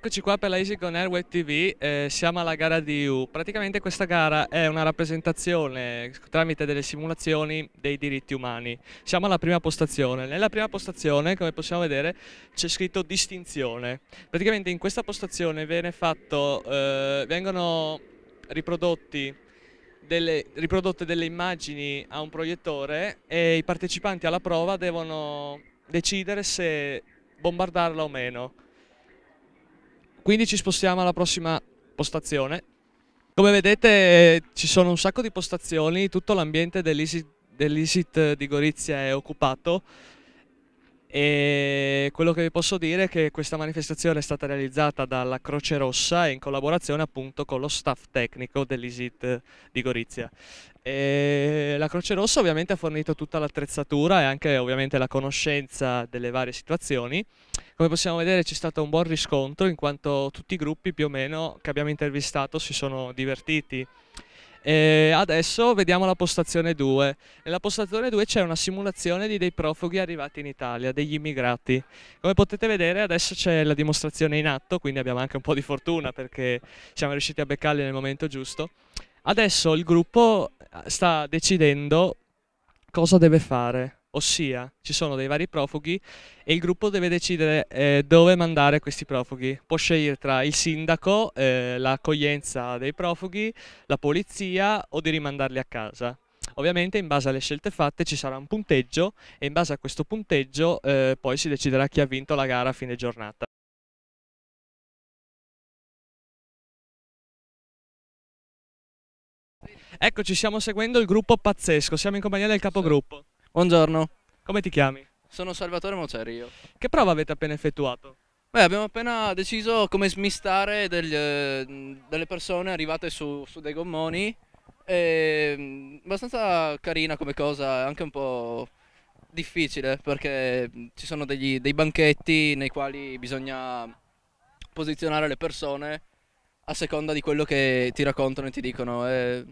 Eccoci qua per la Easy Gone Air Web TV, eh, siamo alla gara di EU. Praticamente questa gara è una rappresentazione tramite delle simulazioni dei diritti umani. Siamo alla prima postazione. Nella prima postazione, come possiamo vedere, c'è scritto distinzione. Praticamente in questa postazione fatto, eh, vengono delle, riprodotte delle immagini a un proiettore e i partecipanti alla prova devono decidere se bombardarla o meno. Quindi ci spostiamo alla prossima postazione. Come vedete ci sono un sacco di postazioni, tutto l'ambiente dell'ISIT dell di Gorizia è occupato e quello che vi posso dire è che questa manifestazione è stata realizzata dalla Croce Rossa in collaborazione appunto con lo staff tecnico dell'ISIT di Gorizia. E la Croce Rossa ovviamente ha fornito tutta l'attrezzatura e anche ovviamente la conoscenza delle varie situazioni. Come possiamo vedere c'è stato un buon riscontro in quanto tutti i gruppi più o meno che abbiamo intervistato si sono divertiti e adesso vediamo la postazione 2. Nella postazione 2 c'è una simulazione di dei profughi arrivati in Italia, degli immigrati. Come potete vedere adesso c'è la dimostrazione in atto, quindi abbiamo anche un po' di fortuna perché siamo riusciti a beccarli nel momento giusto. Adesso il gruppo eh, sta decidendo cosa deve fare ossia ci sono dei vari profughi e il gruppo deve decidere eh, dove mandare questi profughi. Può scegliere tra il sindaco, eh, l'accoglienza dei profughi, la polizia o di rimandarli a casa. Ovviamente in base alle scelte fatte ci sarà un punteggio e in base a questo punteggio eh, poi si deciderà chi ha vinto la gara a fine giornata. Eccoci, stiamo seguendo il gruppo pazzesco, siamo in compagnia del capogruppo. Buongiorno, Come ti chiami? sono Salvatore Mocerio. Che prova avete appena effettuato? Beh, abbiamo appena deciso come smistare degli, eh, delle persone arrivate su, su dei gommoni. E, mm, abbastanza carina come cosa, anche un po' difficile perché mm, ci sono degli- dei banchetti nei quali bisogna posizionare le persone a seconda di quello che ti raccontano e ti dicono. È,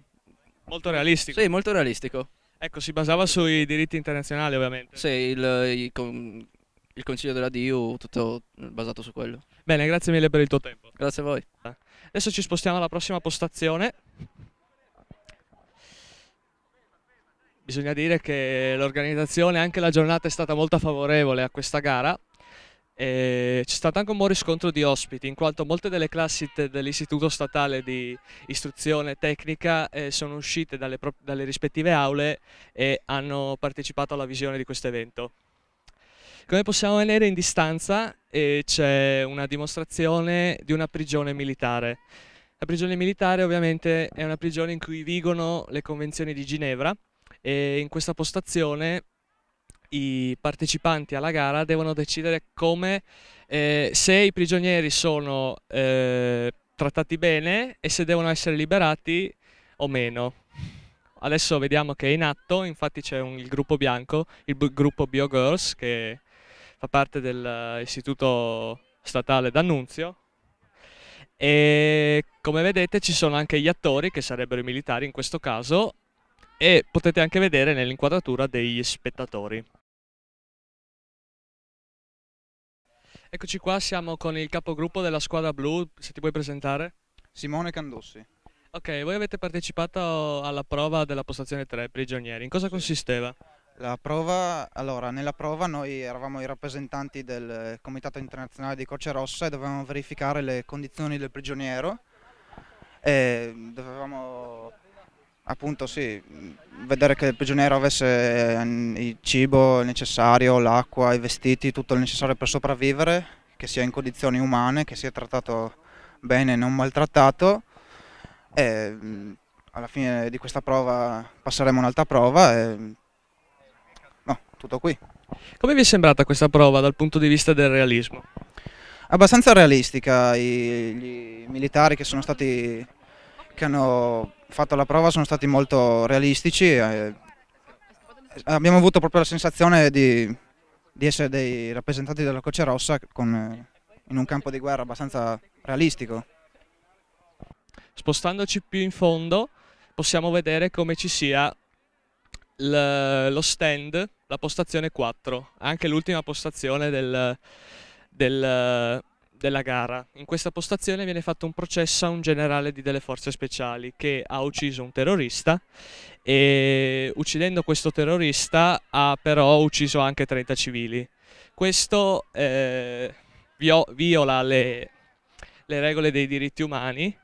Molto realistico. sì, molto realistico. Ecco, si basava sui diritti internazionali ovviamente. Sì, il, il, il Consiglio della DIU, tutto basato su quello. Bene, grazie mille per il tuo tempo. Grazie a voi. Eh, adesso ci spostiamo alla prossima postazione. Bisogna dire che l'organizzazione, anche la giornata è stata molto favorevole a questa gara e c'è stato anche un buon riscontro di ospiti, in quanto molte delle classi dell'Istituto Statale di Istruzione Tecnica eh, sono uscite dalle, dalle, rispettive aule e hanno partecipato alla visione di questo evento. Come possiamo vedere in distanza eh, c'è una dimostrazione di una prigione militare. La prigione militare ovviamente è una prigione in cui vigono le convenzioni di Ginevra e in questa postazione i partecipanti alla gara devono decidere come, eh, se i prigionieri sono eh, trattati bene e se devono essere liberati o meno. Adesso vediamo che è in atto, infatti c'è il gruppo bianco, il gruppo BioGirls che fa parte dell'istituto statale d'Annunzio e come vedete ci sono anche gli attori che sarebbero i militari in questo caso e potete anche vedere nell'inquadratura degli spettatori. Eccoci qua, siamo con il capogruppo della squadra blu, se ti puoi presentare. Simone Candossi. Ok, voi avete partecipato alla prova della postazione 3 prigionieri, in cosa sì. consisteva? Prova, allora, nella prova noi eravamo i rappresentanti del Comitato Internazionale di Croce Rossa e dovevamo verificare le condizioni del prigioniero e dovevamo Appunto sì, vedere che il prigioniero avesse ehm, il cibo necessario, l'acqua, i vestiti, tutto il necessario per sopravvivere, che sia in condizioni umane, che sia trattato bene, e non maltrattato. E alla fine di questa prova passeremo un'altra prova e no, tutto qui. Come vi è sembrata questa prova dal punto di vista del realismo? Abbastanza realistica, i militari che sono stati che hanno fatto la prova sono stati molto realistici. E eh, abbiamo avuto proprio la sensazione di, di essere dei rappresentanti della Croce Rossa con, in un campo di guerra abbastanza realistico. Spostandoci più in fondo possiamo vedere come ci sia lo stand, la postazione 4, anche l'ultima postazione del, del della gara. In questa postazione viene fatto un processo a un generale di delle forze speciali che ha ucciso un terrorista e uccidendo questo terrorista ha però ucciso anche 30 civili. Questo eh, viola le, le, regole dei diritti umani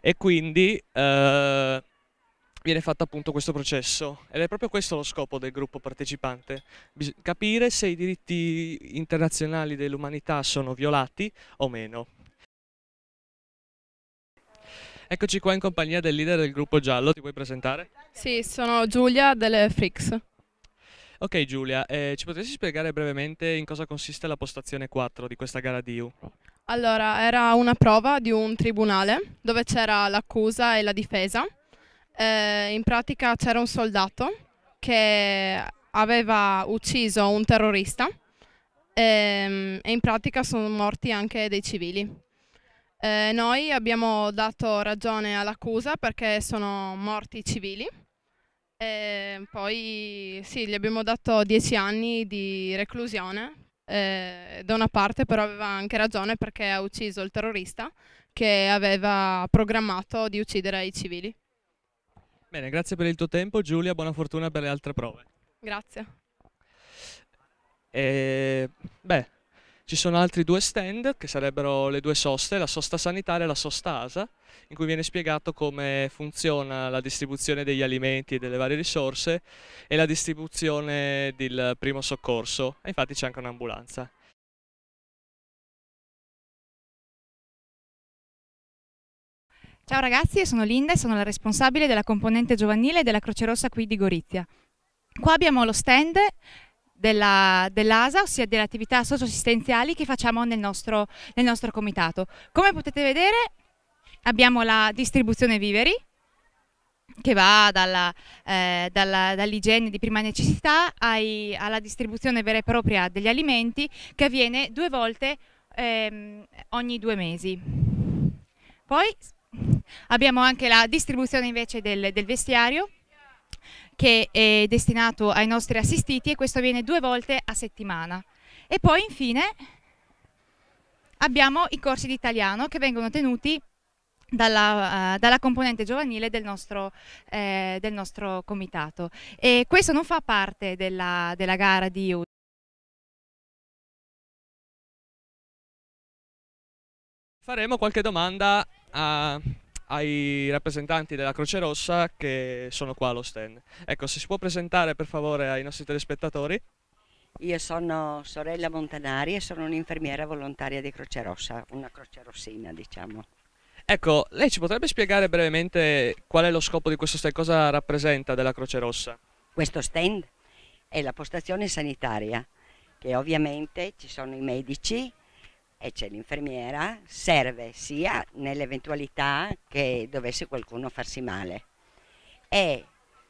e quindi eh, viene fatto appunto questo processo ed è proprio questo lo scopo del gruppo partecipante, capire se i diritti internazionali dell'umanità sono violati o meno. Eccoci qua in compagnia del leader del gruppo giallo, ti puoi presentare? Sì, sono Giulia delle Frix. Ok Giulia, eh, ci potresti spiegare brevemente in cosa consiste la postazione 4 di questa gara DIU? Allora, era una prova di un tribunale dove c'era l'accusa e la difesa eh, in pratica c'era un soldato che aveva ucciso un terrorista ehm, e in pratica sono morti anche dei civili. Eh, noi abbiamo dato ragione all'accusa perché sono morti i civili. E poi sì, gli abbiamo dato dieci anni di reclusione. Eh, da una parte però aveva anche ragione perché ha ucciso il terrorista che aveva programmato di uccidere i civili. Bene, grazie per il tuo tempo Giulia, buona fortuna per le altre prove. Grazie. E, beh, ci sono altri due stand che sarebbero le due soste, la sosta sanitaria e la sosta ASA, in cui viene spiegato come funziona la distribuzione degli alimenti e delle varie risorse e la distribuzione del primo soccorso. E infatti c'è anche un'ambulanza. Ciao ragazzi, sono Linda e sono la responsabile della componente giovanile della Croce Rossa qui di Gorizia. Qua abbiamo lo stand dell'ASA, dell ossia delle attività socioassistenziali che facciamo nel nostro, nel nostro comitato. Come potete vedere abbiamo la distribuzione viveri, che va eh, dall'igiene eh, dall di prima necessità ai, alla distribuzione vera e propria degli alimenti che avviene due volte ehm, ogni due mesi. Poi Abbiamo anche la distribuzione invece del, del vestiario che è destinato ai nostri assistiti e questo avviene due volte a settimana. E poi infine abbiamo i corsi di italiano che vengono tenuti dalla, uh, dalla componente giovanile del nostro, eh, del nostro, comitato. E questo non fa parte della, della gara di UD. Faremo qualche domanda a, ai rappresentanti della Croce Rossa che sono qua allo stand. Ecco, se si può presentare per favore ai nostri telespettatori. Io sono sorella Montanari e sono un'infermiera volontaria di Croce Rossa, una croce rossina diciamo. Ecco, lei ci potrebbe spiegare brevemente qual è lo scopo di questo stand, cosa rappresenta della Croce Rossa? Questo stand è la postazione sanitaria, che ovviamente ci sono i medici, e c'è l'infermiera, serve sia nell'eventualità che dovesse qualcuno farsi male e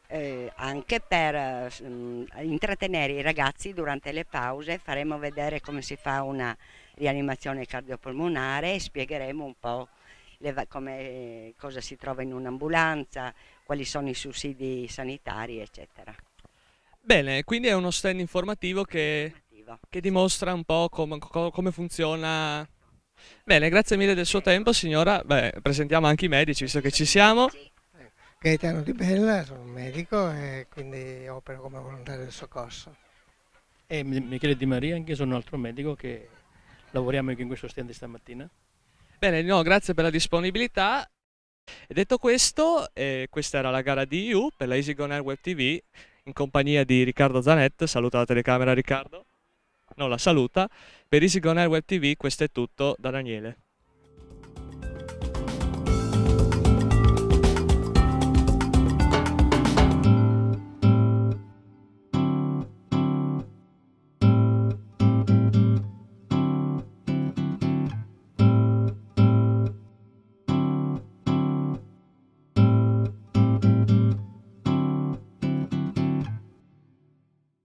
eh, anche per mh, mm, intrattenere i ragazzi durante le pause faremo vedere come si fa una rianimazione cardiopolmonare e spiegheremo un po' come, cosa si trova in un'ambulanza, quali sono i sussidi sanitari, eccetera. Bene, quindi è uno stand informativo che narrativa. Che dimostra un po' com come funziona. Bene, grazie mille del suo tempo signora. Beh, presentiamo anche i medici visto che ci siamo. Gaetano Di Bella, sono un medico e quindi opero come volontario del soccorso. E Michele Di Maria, anche sono un altro medico che lavoriamo anche in questo stand stamattina. Bene, no, grazie per la disponibilità. E detto questo, eh, questa era la gara di EU per la Air Web TV in compagnia di Riccardo Zanetti. Saluta la telecamera Riccardo no, la saluta. Per Easy Gone Air Web TV questo è tutto da Daniele.